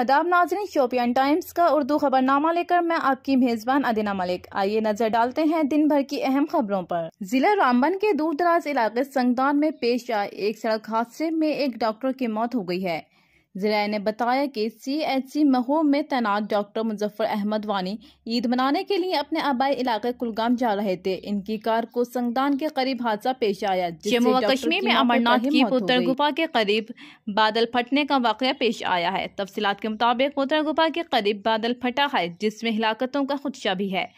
आदाब नाजरीन शोपियान टाइम्स का उर्दू खबरनामा लेकर मैं आपकी मेजबान अदीना मलिक आइए नजर डालते हैं दिन भर की अहम खबरों पर जिला रामबन के दूर दराज इलाके संगदान में पेश आए एक सड़क हादसे में एक डॉक्टर की मौत हो गई है जिला ने बताया कि सी एच सी महो में तैनात डॉक्टर मुजफ्फर अहमद वानी ईद मनाने के लिए अपने आबाई इलाके कुलगाम जा रहे थे इनकी कार को संगदान के करीब हादसा पेश आया जम्मू कश्मीर में अमरनाथ की पुत्र गुफा के करीब बादल फटने का वाक़ पेश आया है तफसीत के मुताबिक पुत्र गुफा के करीब बादल फटा है जिसमें हिलाकतों का खदशा भी है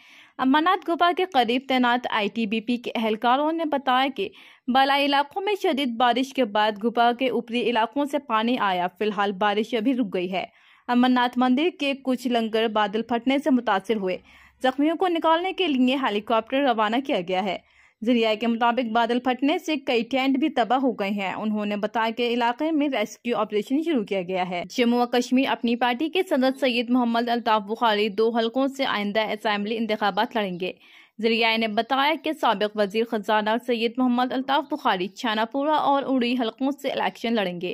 अमरनाथ गुफा के करीब तैनात आईटीबीपी के एहलकारों ने बताया कि बाला इलाकों में शदीद बारिश के बाद गुफा के ऊपरी इलाकों से पानी आया फिलहाल बारिश अभी रुक गई है अमरनाथ मंदिर के कुछ लंगर बादल फटने से मुतासर हुए जख्मियों को निकालने के लिए हेलीकॉप्टर रवाना किया गया है जरिया के मुताबिक बादल फटने से कई टेंट भी तबाह हो गए हैं उन्होंने बताया कि इलाके में रेस्क्यू ऑपरेशन शुरू किया गया है जम्मू और कश्मीर अपनी पार्टी के सदर सैयद मोहम्मद अल्ताफ बुखारी दो हलकों से आइंदा असम्बली इंतबात लड़ेंगे जरिया ने बताया कि सबक वजीर खजाना सैयद मोहम्मद अल्ताफ बुखारी छानापुरा और उड़ी हलकों से इलेक्शन लड़ेंगे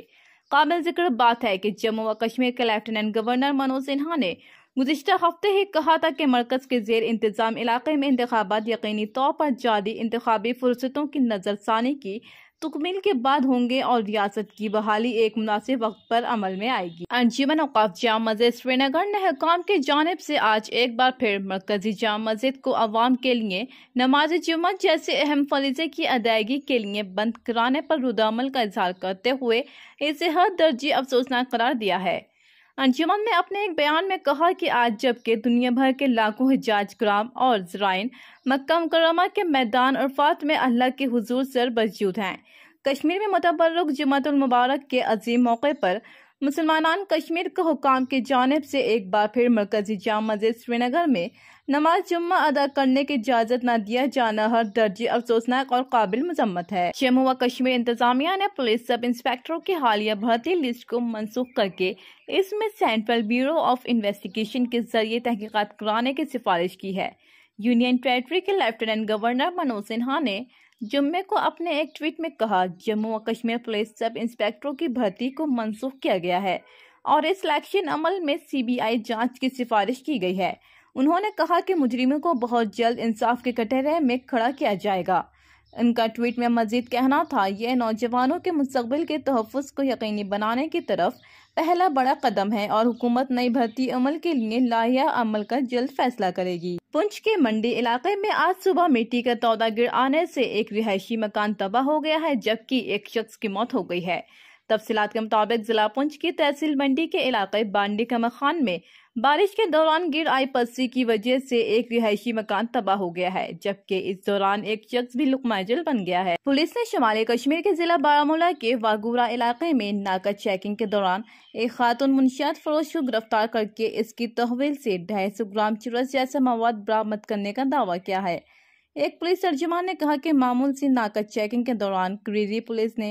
काबिल जिक्र बात है कि जम्मू व कश्मीर के लेफ्टिनेंट गवर्नर मनोज सिन्हा ने गुजशत हफ्ते ही कहा था कि मरकज़ के जेर इंतज़ाम इलाके में इंतबात यकीनी तौर पर जारी इंतबी फुर्सतों की नज़रसानी की तकमील के बाद होंगे और रियासत की बहाली एक मुनासिब वक्त पर अमल में आएगी अंजुमन अवकाफ जाम मस्जिद श्रीनगर ने हकाम की जानब से आज एक बार फिर मरकजी जाम मस्जिद को आवाम के लिए नमाज जुम्मत जैसे अहम फरीजे की अदायगी के लिए बंद कराने पर रुदामल का इजहार करते हुए इसे हर दर्जी अफसोसनाक करार दिया है अंजुमन ने अपने एक बयान में कहा कि आज जबकि दुनिया भर के लाखों हिजाज ग्राम और जराइन मक्का मुकरमा के मैदान अरफात में अल्लाह के हजूर सर मौजूद हैं कश्मीर में मतबरक जुमतुलमबारक के अजीम मौके पर मुसलमान कश्मीर के हुकाम की जानब से एक बार फिर मरकजी जाम मस्जिद श्रीनगर में नमाज जुम्मा अदा करने की इजाज़त न दिया जाना हर दर्जे अफसोसनाक और काबिल मजम्मत है जम्मू व कश्मीर इंतजामिया ने पुलिस सब इंस्पेक्टरों की हालिया भर्ती लिस्ट को मनसूख करके इसमें सेंट्रल ब्यूरो ऑफ इन्वेस्टिगेशन के जरिए तहकीकत कराने की सिफारिश की है यूनियन टेरेटरी के लेफ्टिनेंट गवर्नर मनोज सिन्हा ने जुम्मे को अपने एक ट्वीट में कहा जम्मू और कश्मीर पुलिस सब इंस्पेक्टरों की भर्ती को मंसूख किया गया है और इस सिलेक्शन अमल में सीबीआई जांच की सिफारिश की गई है उन्होंने कहा कि मुजरिमों को बहुत जल्द इंसाफ के कटहरे में खड़ा किया जाएगा उनका ट्वीट में मजीद कहना था यह नौजवानों के मुस्तबिल के तहफ़ को यकीनी बनाने की तरफ पहला बड़ा कदम है और हुकूमत नई भर्ती अमल के लिए लाया अमल का जल्द फैसला करेगी पुंछ के मंडी इलाके में आज सुबह मिट्टी का तोदा गिर आने से एक रिहायशी मकान तबाह हो गया है जबकि एक शख्स की मौत हो गई है तफसीत के मुताबिक जिला पुंछ की तहसील मंडी के इलाके बांडी खान में बारिश के दौरान गिर आई पस्सी की वजह से एक रिहायशी मकान तबाह हो गया है जबकि इस दौरान एक शख्स भी लुकमाजल बन गया है पुलिस ने शुमाली कश्मीर के जिला बारामूला के वागुरा इलाके में नाका चेकिंग के दौरान एक खातून मुंशियात फरोश को गिरफ्तार करके इसकी तहवील से ढाई सौ ग्राम चुरस जैसा मवाद बरामद करने का दावा किया है एक पुलिस तर्जमान ने कहा कि मामूल सी नाकद चेकिंग के दौरान क्रीरी पुलिस ने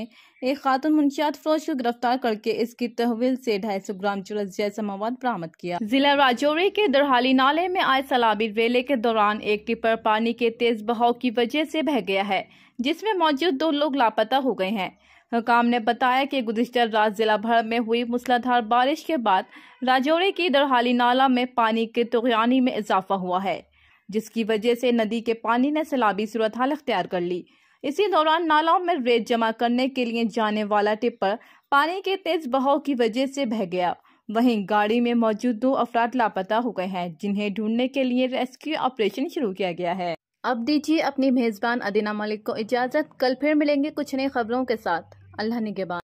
एक खातून मुंशियात फरोज को गिरफ्तार करके इसकी तहवील से ढाई सौ ग्राम चुरस जैसा मवाद बरामद किया जिला राजौरी के दरहाली नाले में आए सलाबी रेले के दौरान एक टिपर पानी के तेज बहाव की वजह से बह गया है जिसमें मौजूद दो लोग लापता हो गए हैं हकाम ने बताया कि गुजशतर रात जिला भर में हुई मूसलाधार बारिश के बाद राजौरी की दरहाली नाला में पानी के तुगयानी में इजाफा हुआ है जिसकी वजह से नदी के पानी ने सैलाबी सूरत हाल अख्तियार कर ली इसी दौरान नालों में रेत जमा करने के लिए जाने वाला टिप्पर पानी के तेज बहाव की वजह से बह गया वहीं गाड़ी में मौजूद दो अफराद लापता हो गए हैं जिन्हें ढूंढने के लिए रेस्क्यू ऑपरेशन शुरू किया गया है अब दीजिए अपनी मेजबान अदीना मलिक को इजाजत कल फिर मिलेंगे कुछ नई खबरों के साथ अल्लाह निगेबान